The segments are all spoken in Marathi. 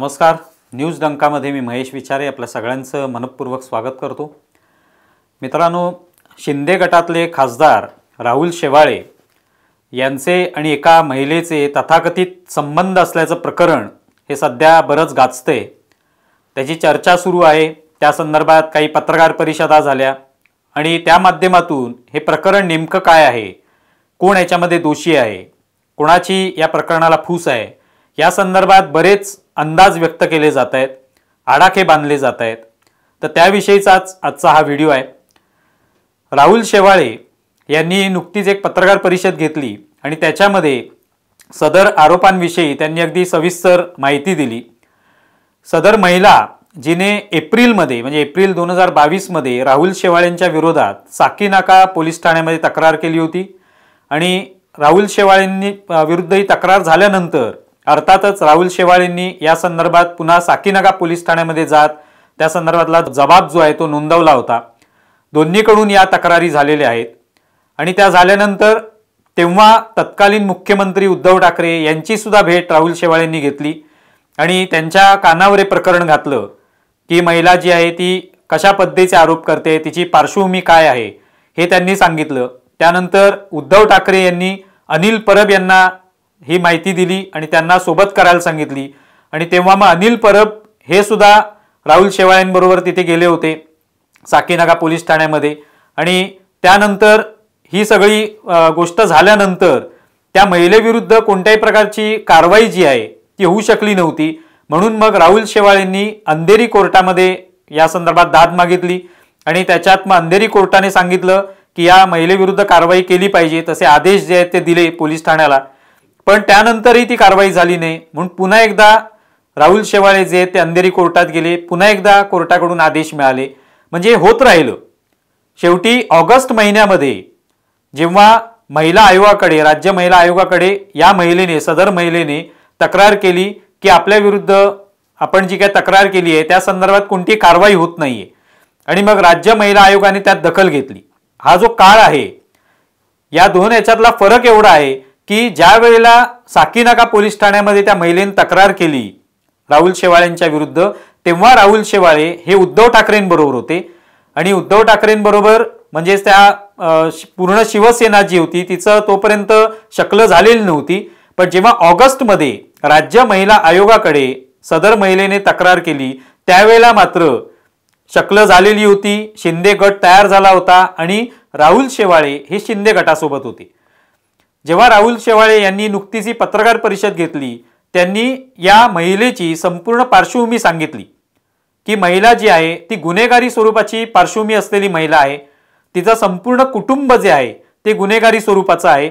नमस्कार न्यूज डंकामध्ये मी महेश विचारे आपल्या सगळ्यांचं मनपूर्वक स्वागत करतो मित्रांनो शिंदे गटातले खासदार राहुल शेवाळे यांचे आणि एका महिलेचे तथाकथित संबंध असल्याचं प्रकरण हे सध्या बरंच गाजते त्याची चर्चा सुरू आहे त्या संदर्भात काही पत्रकार परिषदा झाल्या आणि त्या माध्यमातून हे प्रकरण नेमकं काय आहे कोण याच्यामध्ये दोषी आहे कोणाची या प्रकरणाला फूस आहे या संदर्भात बरेच अंदाज व्यक्त केले जात आहेत आडाखे बांधले जात आहेत तर त्याविषयीचाच आजचा हा व्हिडिओ आहे राहुल शेवाळे यांनी नुकतीच एक पत्रकार परिषद घेतली आणि त्याच्यामध्ये सदर आरोपांविषयी त्यांनी अगदी सविस्तर माहिती दिली सदर महिला जिने एप्रिलमध्ये म्हणजे एप्रिल दोन हजार बावीसमध्ये राहुल शेवाळेंच्या विरोधात साकीनाका पोलीस ठाण्यामध्ये तक्रार केली होती आणि राहुल शेवाळेंनी विरुद्धही तक्रार झाल्यानंतर अर्थातच राहुल शेवाळेंनी या संदर्भात पुन्हा साकीनगा पोलीस ठाण्यामध्ये जात त्या संदर्भातला जबाब जो आहे तो नोंदवला होता दोन्हीकडून या तक्रारी झालेल्या आहेत आणि त्या झाल्यानंतर तेव्हा तत्कालीन मुख्यमंत्री उद्धव ठाकरे यांची सुद्धा भेट राहुल शेवाळेंनी घेतली आणि त्यांच्या कानावर हे प्रकरण घातलं की महिला जी आहे ती कशा पद्धतीचे आरोप करते तिची पार्श्वभूमी काय आहे हे त्यांनी सांगितलं त्यानंतर उद्धव ठाकरे यांनी अनिल परब यांना ही माहिती दिली आणि त्यांना सोबत करायला सांगितली आणि तेव्हा मग अनिल परब हे सुद्धा राहुल शेवाळ्यांबरोबर तिथे गेले होते साकीनागा पोलीस ठाण्यामध्ये आणि त्यानंतर ही सगळी गोष्ट झाल्यानंतर त्या महिलेविरुद्ध कोणत्याही प्रकारची कारवाई जी आहे ती होऊ शकली नव्हती म्हणून मग राहुल शेवाळेंनी अंधेरी कोर्टामध्ये या संदर्भात दाद मागितली आणि त्याच्यात मग अंधेरी कोर्टाने सांगितलं की या महिलेविरुद्ध कारवाई केली पाहिजे तसे आदेश जे आहेत ते दिले पोलीस ठाण्याला पण त्यानंतरही ती कारवाई झाली नाही म्हणून पुन्हा एकदा राहुल शेवाळे जे ते अंधेरी कोर्टात गेले पुन्हा एकदा कोर्टाकडून आदेश मिळाले म्हणजे होत राहिलं शेवटी ऑगस्ट महिन्यामध्ये जेव्हा महिला आयोगाकडे राज्य महिला आयोगाकडे या महिलेने सदर महिलेने तक्रार केली की आपल्या विरुद्ध आपण जी काय तक्रार केली आहे त्या संदर्भात कोणती कारवाई होत नाही आहे आणि मग राज्य महिला आयोगाने त्यात दखल घेतली हा जो काळ आहे या दोन याच्यातला फरक एवढा आहे की ज्या वेळेला साकीनाका पोलीस ठाण्यामध्ये त्या महिलेनं तक्रार केली राहुल शेवाळेंच्या विरुद्ध तेव्हा राहुल शेवाळे हे उद्धव ठाकरेंबरोबर होते आणि उद्धव ठाकरेंबरोबर म्हणजेच त्या पूर्ण शिवसेना जी होती तिचं तोपर्यंत शकलं झालेली नव्हती पण जेव्हा ऑगस्टमध्ये राज्य महिला आयोगाकडे सदर महिलेने तक्रार केली त्यावेळेला मात्र शकलं झालेली होती शिंदे गट तयार झाला होता आणि राहुल शेवाळे हे शिंदे गटासोबत होते जेव्हा राहुल शेवाळे यांनी नुकतीच ही पत्रकार परिषद घेतली त्यांनी या महिलेची संपूर्ण पार्श्वभूमी सांगितली की महिला जी आहे ती गुन्हेगारी स्वरूपाची पार्श्वभूमी असलेली महिला आहे तिचं संपूर्ण कुटुंब जे आहे ते गुन्हेगारी स्वरूपाचं आहे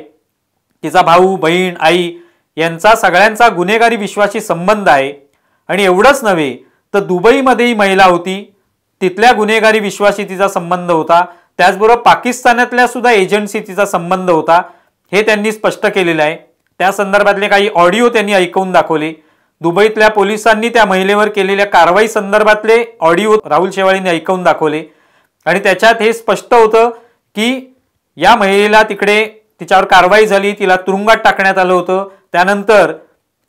तिचा भाऊ बहीण आई यांचा सगळ्यांचा गुन्हेगारी विश्वाशी संबंध आहे आणि एवढंच नव्हे तर दुबईमध्येही महिला होती तिथल्या गुन्हेगारी विश्वाशी तिचा संबंध होता त्याचबरोबर पाकिस्तानातल्या सुद्धा एजन्सी तिचा संबंध होता हे त्यांनी स्पष्ट केलेलं आहे त्या संदर्भातले काही ऑडिओ त्यांनी ऐकवून दाखवले दुबईतल्या पोलिसांनी त्या महिलेवर केलेल्या कारवाई संदर्भातले ऑडिओ राहुल शेवाळींनी ऐकवून दाखवले आणि त्याच्यात हे स्पष्ट होतं की या महिलेला तिकडे तिच्यावर कारवाई झाली तिला तुरुंगात टाकण्यात आलं होतं त्यानंतर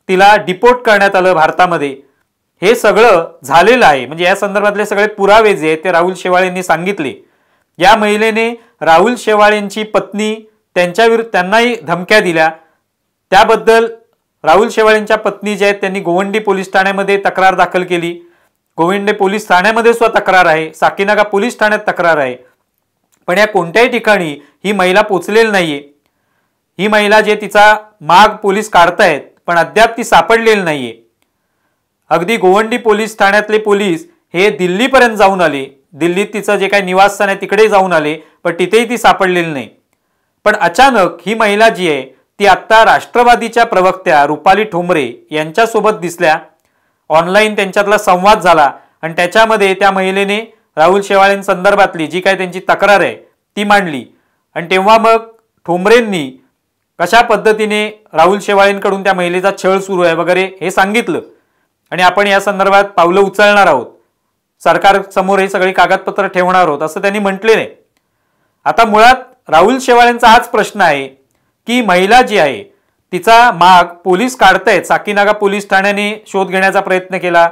तिला डिपोर्ट करण्यात आलं भारतामध्ये हे सगळं झालेलं आहे म्हणजे या संदर्भातले सगळे पुरावे जे आहेत ते राहुल यांनी सांगितले या महिलेने राहुल शेवाळेंची पत्नी त्यांच्या विरुद्ध त्यांनाही धमक्या दिल्या त्याबद्दल राहुल शेवाळेंच्या पत्नी जे आहेत त्यांनी गोवंडी पोलीस ठाण्यामध्ये तक्रार दाखल केली गोविंडे पोलीस ठाण्यामध्ये सुद्धा तक्रार आहे साकीनागा पोलीस ठाण्यात तक्रार आहे पण या कोणत्याही ठिकाणी ही महिला पोचलेली नाहीये ही महिला जे तिचा माग पोलीस काढतायत पण अद्याप ती सापडलेली नाहीये अगदी गोवंडी पोलीस ठाण्यातले पोलीस हे दिल्लीपर्यंत जाऊन आले दिल्लीत तिचं जे काही निवासस्थान आहे तिकडे जाऊन आले पण तिथेही ती सापडलेली नाही पण अचानक ही महिला जी आहे ती आत्ता राष्ट्रवादीच्या प्रवक्त्या रुपाली ठोंबरे यांच्यासोबत दिसल्या ऑनलाईन त्यांच्यातला संवाद झाला आणि त्याच्यामध्ये त्या महिलेने राहुल शेवाळेंसंदर्भातली जी काय त्यांची तक्रार आहे ती मांडली आणि तेव्हा मग ठोंबरेंनी कशा पद्धतीने राहुल शेवाळेंकडून त्या महिलेचा छळ सुरू आहे वगैरे हे सांगितलं आणि आपण या संदर्भात पावलं उचलणार आहोत सरकारसमोर हे सगळी कागदपत्र ठेवणार आहोत असं त्यांनी म्हटले आहे आता मुळात राहुल शेवाळेंचा हाच प्रश्न आहे की महिला जी आहे तिचा माग पोलीस काढतायत साकीनागा पोलीस ठाण्याने शोध घेण्याचा प्रयत्न केला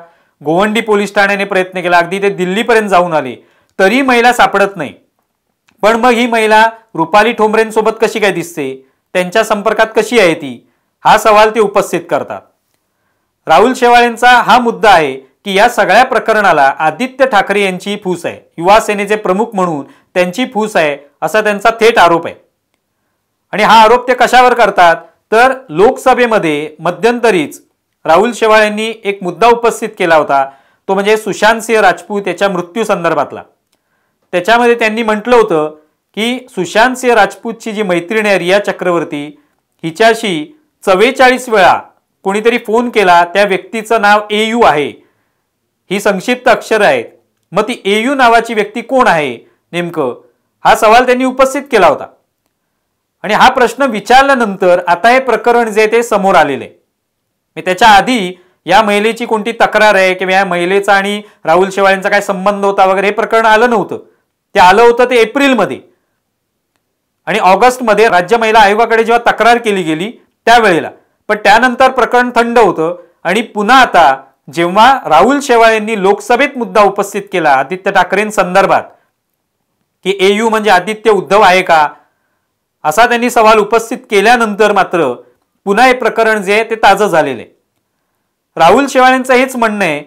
गोवंडी पोलीस ठाण्याने प्रयत्न केला अगदी ते दिल्लीपर्यंत जाऊन आले तरी महिला सापडत नाही पण मग ही महिला रुपाली ठोंबरेंसोबत कशी काय दिसते त्यांच्या संपर्कात कशी आहे ती हा सवाल ते उपस्थित करतात राहुल शेवाळेंचा हा मुद्दा आहे की या सगळ्या प्रकरणाला आदित्य ठाकरे यांची फूस आहे युवा सेनेचे प्रमुख म्हणून त्यांची फूस आहे असा त्यांचा थेट आरोप आहे आणि हा आरोप ते कशावर करतात तर लोकसभेमध्ये मध्यंतरीच राहुल शेवाळ यांनी एक मुद्दा उपस्थित केला होता तो म्हणजे सुशांत सिंह राजपूत याच्या मृत्यू संदर्भातला त्याच्यामध्ये त्यांनी म्हटलं होतं की सुशांत सिंह राजपूतची जी मैत्रीण आहे रिया चक्रवर्ती हिच्याशी चव्वेचाळीस वेळा कोणीतरी फोन केला त्या व्यक्तीचं नाव ए यू आहे ही संक्षिप्त अक्षर आहेत मग ती एयू नावाची व्यक्ती कोण आहे नेमकं हा सवाल त्यांनी उपस्थित केला होता आणि हा प्रश्न विचारल्यानंतर आता हे प्रकरण जे ते समोर आलेले मी त्याच्या आधी या महिलेची कोणती तक्रार आहे किंवा या महिलेचा आणि राहुल शेवाळेंचा काय संबंध होता वगैरे हे प्रकरण आलं नव्हतं ते आलं होतं ते एप्रिलमध्ये आणि ऑगस्टमध्ये राज्य महिला आयोगाकडे जेव्हा तक्रार केली गेली त्यावेळेला पण त्यानंतर प्रकरण थंड होतं आणि पुन्हा आता जेव्हा राहुल शेवाळेंनी लोकसभेत मुद्दा उपस्थित केला आदित्य ठाकरेंसंदर्भात की एयू म्हणजे आदित्य उद्धव आहे का असा त्यांनी सवाल उपस्थित केल्यानंतर मात्र पुन्हा हे प्रकरण जे आहे ते ताजं झालेलं आहे राहुल शेवाळेंचं हेच म्हणणं आहे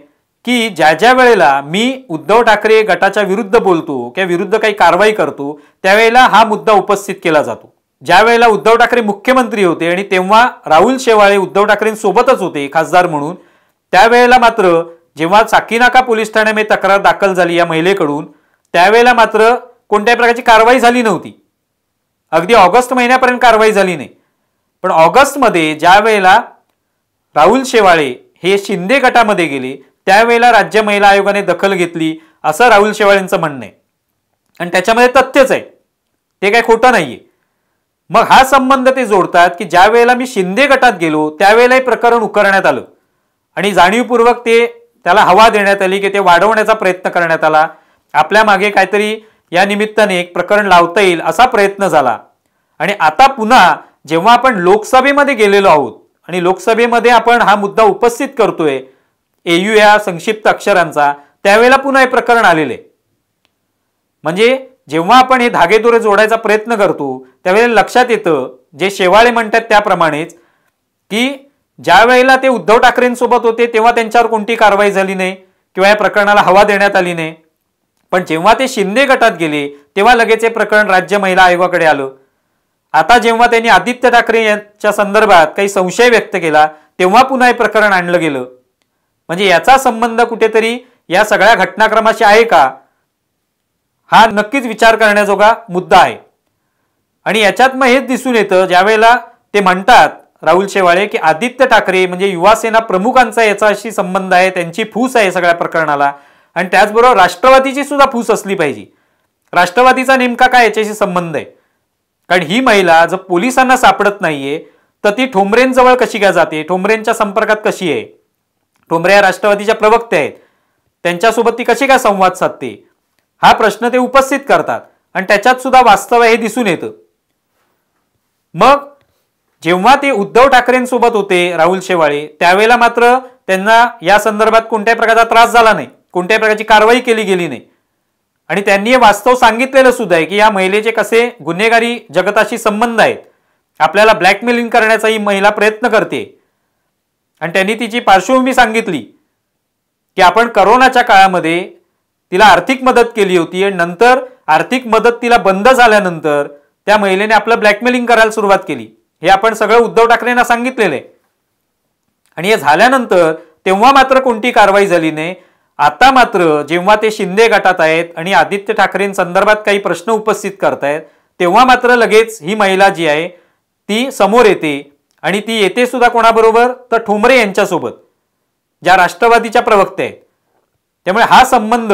की ज्या ज्या वेळेला मी उद्धव ठाकरे गटाच्या विरुद्ध बोलतो किंवा विरुद्ध काही कारवाई करतो त्यावेळेला हा मुद्दा उपस्थित केला जातो ज्या वेळेला उद्धव ठाकरे मुख्यमंत्री होते आणि तेव्हा राहुल शेवाळे उद्धव ठाकरेंसोबतच होते खासदार म्हणून त्यावेळेला मात्र जेव्हा चाकीनाका पोलीस ठाण्यामध्ये तक्रार दाखल झाली या महिलेकडून त्यावेळेला मात्र कोणत्याही प्रकारची कारवाई झाली नव्हती अगदी ऑगस्ट महिन्यापर्यंत कारवाई झाली नाही पण ऑगस्टमध्ये ज्या वेळेला राहुल शेवाळे हे शिंदे गटामध्ये गेले त्यावेळेला राज्य महिला आयोगाने दखल घेतली असं राहुल शेवाळेंचं म्हणणं आहे आणि त्याच्यामध्ये तथ्यच आहे ते काही खोटं नाहीये मग हा संबंध ते जोडतात की ज्या वेळेला मी शिंदे गटात गेलो त्यावेळेला प्रकरण उकरण्यात आलं आणि जाणीवपूर्वक ते त्याला हवा देण्यात आली की ते वाढवण्याचा प्रयत्न करण्यात आला आपल्या मागे काहीतरी या निमित्ताने एक प्रकरण लावता येईल असा प्रयत्न झाला आणि आता पुन्हा जेव्हा आपण लोकसभेमध्ये गेलेलो आहोत आणि लोकसभेमध्ये आपण हा मुद्दा उपस्थित करतोय एयू या संक्षिप्त अक्षरांचा त्यावेळेला पुन्हा हे प्रकरण आलेले म्हणजे जेव्हा आपण हे धागेदोरे जोडायचा प्रयत्न करतो त्यावेळेला लक्षात येतं जे शेवाळे म्हणतात त्याप्रमाणेच की ज्या वेळेला ते उद्धव ठाकरेंसोबत होते तेव्हा त्यांच्यावर कोणती कारवाई झाली नाही किंवा या प्रकरणाला हवा देण्यात आली नाही पण जेव्हा ते शिंदे गटात गेले तेव्हा लगेच हे प्रकरण राज्य महिला आयोगाकडे आलं आता जेव्हा त्यांनी आदित्य ठाकरे यांच्या संदर्भात काही संशय व्यक्त केला तेव्हा पुन्हा हे प्रकरण आणलं गेलं म्हणजे याचा संबंध कुठेतरी या सगळ्या घटनाक्रमाशी आहे का हा नक्कीच विचार करण्याजोगा मुद्दा आहे आणि याच्यात मग हेच दिसून येतं ज्यावेळेला ते म्हणतात राहुल शेवाळे की आदित्य ठाकरे म्हणजे युवासेना प्रमुखांचा याचा अशी संबंध आहे त्यांची फूस आहे सगळ्या प्रकरणाला आणि त्याचबरोबर राष्ट्रवादीची सुद्धा फूस असली पाहिजे राष्ट्रवादीचा नेमका काय याच्याशी संबंध आहे कारण ही महिला जर पोलिसांना सापडत नाहीये तर ती ठोंबरेंजवळ कशी काय जाते ठोंबरेंच्या संपर्कात कशी आहे ठोंबरे या राष्ट्रवादीच्या प्रवक्त्या आहेत त्यांच्यासोबत ती कशी काय संवाद साधते हा प्रश्न ते उपस्थित करतात आणि त्याच्यात सुद्धा वास्तव हे दिसून येतं मग जेव्हा ते उद्धव ठाकरेंसोबत होते राहुल शेवाळे त्यावेळेला मात्र त्यांना या संदर्भात कोणत्याही प्रकारचा त्रास झाला नाही कोणत्याही प्रकारची कारवाई केली गेली नाही आणि त्यांनी हे वास्तव सांगितलेलं सुद्धा आहे की या महिलेचे कसे गुन्हेगारी जगताशी संबंध आहेत आपल्याला ब्लॅकमेलिंग करण्याचा ही महिला प्रयत्न करते आणि त्यांनी तिची पार्श्वभूमी सांगितली की आपण करोनाच्या काळामध्ये तिला आर्थिक मदत केली होती आणि नंतर आर्थिक मदत तिला बंद झाल्यानंतर त्या महिलेने आपलं ब्लॅकमेलिंग करायला सुरुवात केली हे आपण सगळं उद्धव ठाकरेंना सांगितलेलं आहे आणि हे झाल्यानंतर तेव्हा मात्र कोणती कारवाई झाली नाही आता मात्र जेव्हा ते शिंदे गटात आहेत आणि आदित्य ठाकरेंसंदर्भात काही प्रश्न उपस्थित आहेत तेव्हा मात्र लगेच ही महिला जी आहे ती समोर येते आणि ती येते सुद्धा कोणाबरोबर तर ठोंबरे यांच्यासोबत ज्या राष्ट्रवादीच्या प्रवक्त्या आहेत त्यामुळे हा संबंध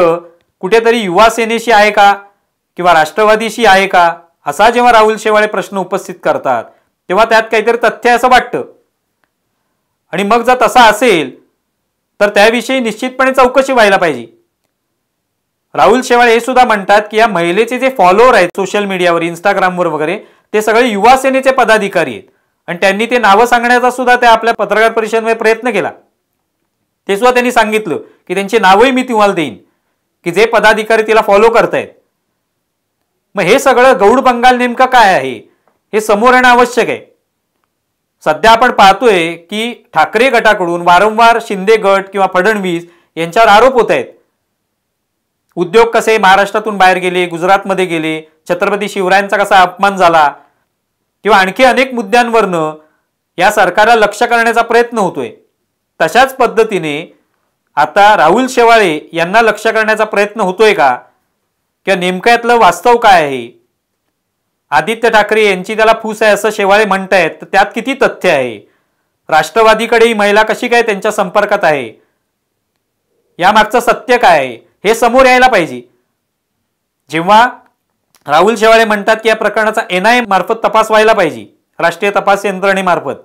कुठेतरी युवासेनेशी आहे का किंवा राष्ट्रवादीशी आहे का असा जेव्हा राहुल शेवाळे प्रश्न उपस्थित करतात तेव्हा त्यात काहीतरी तथ्य असं वाटतं आणि मग जर तसा असेल तर त्याविषयी निश्चितपणे चौकशी व्हायला पाहिजे राहुल शेवाळे हे सुद्धा म्हणतात की या महिलेचे जे फॉलोअर आहेत सोशल मीडियावर इंस्टाग्रामवर वगैरे ते सगळे युवा सेनेचे पदाधिकारी आहेत आणि त्यांनी ते नावं सांगण्याचा सुद्धा त्या आपल्या पत्रकार परिषदेमध्ये प्रयत्न केला ते सुद्धा त्यांनी सांगितलं की त्यांची नावही मी तुम्हाला देईन की जे पदाधिकारी तिला फॉलो करतायत मग हे सगळं गौड बंगाल नेमकं काय आहे हे समोर येणं आवश्यक आहे सध्या आपण पाहतोय की ठाकरे गटाकडून वारंवार शिंदे गट किंवा फडणवीस यांच्यावर आरोप होत आहेत उद्योग कसे महाराष्ट्रातून बाहेर गेले गुजरातमध्ये गेले छत्रपती शिवरायांचा कसा अपमान झाला किंवा आणखी अनेक मुद्द्यांवरनं या सरकारला लक्ष करण्याचा प्रयत्न होतोय तशाच पद्धतीने आता राहुल शेवाळे यांना लक्ष करण्याचा प्रयत्न होतोय का किंवा नेमकं यातलं वास्तव काय आहे आदित्य ठाकरे यांची त्याला फूस आहे असं शेवाळे आहेत तर त्यात किती तथ्य आहे राष्ट्रवादीकडे ही महिला कशी काय त्यांच्या संपर्कात आहे यामागचं सत्य काय आहे हे समोर यायला पाहिजे जेव्हा राहुल शेवाळे म्हणतात की या प्रकरणाचा एनआयए मार्फत तपास व्हायला पाहिजे राष्ट्रीय तपास यंत्रणेमार्फत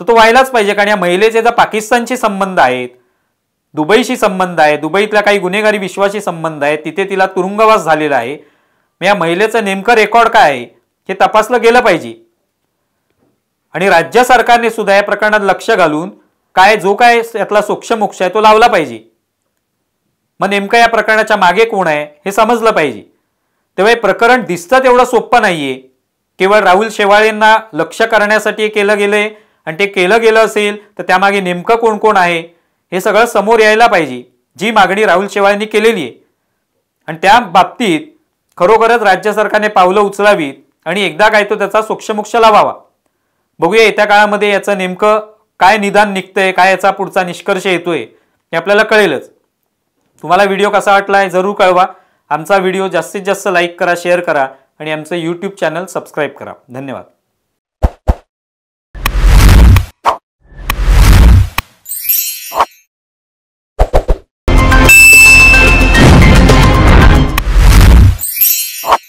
तर तो व्हायलाच पाहिजे कारण या महिलेचे जर पाकिस्तानशी संबंध आहेत दुबईशी संबंध आहे दुबईतल्या काही गुन्हेगारी विश्वाशी संबंध आहे तिथे तिला तुरुंगवास झालेला आहे या महिलेचं नेमकं रेकॉर्ड काय आहे हे तपासलं गेलं पाहिजे आणि राज्य सरकारने सुद्धा या प्रकरणात लक्ष घालून काय जो काय यातला मोक्ष आहे तो लावला पाहिजे मग नेमकं या प्रकरणाच्या मागे कोण आहे हे समजलं पाहिजे तेव्हा हे प्रकरण दिसतं तेवढं सोपं नाहीये केवळ राहुल शेवाळेंना लक्ष करण्यासाठी केलं आहे आणि ते केलं गेलं असेल तर त्यामागे नेमकं कोण कोण आहे हे सगळं समोर यायला पाहिजे जी मागणी राहुल शेवाळेंनी केलेली आहे आणि त्या बाबतीत खरोखरच राज्य सरकारने पावलं उचलावीत आणि एकदा काय तो त्याचा सोक्षमोक्ष लावावा बघूया येत्या काळामध्ये याचं नेमकं काय निदान निघतंय काय याचा पुढचा निष्कर्ष येतोय हे आपल्याला कळेलच तुम्हाला व्हिडिओ कसा वाटला आहे जरूर कळवा आमचा व्हिडिओ जास्तीत जास्त लाईक करा शेअर करा आणि आमचं यूट्यूब चॅनल सबस्क्राईब करा धन्यवाद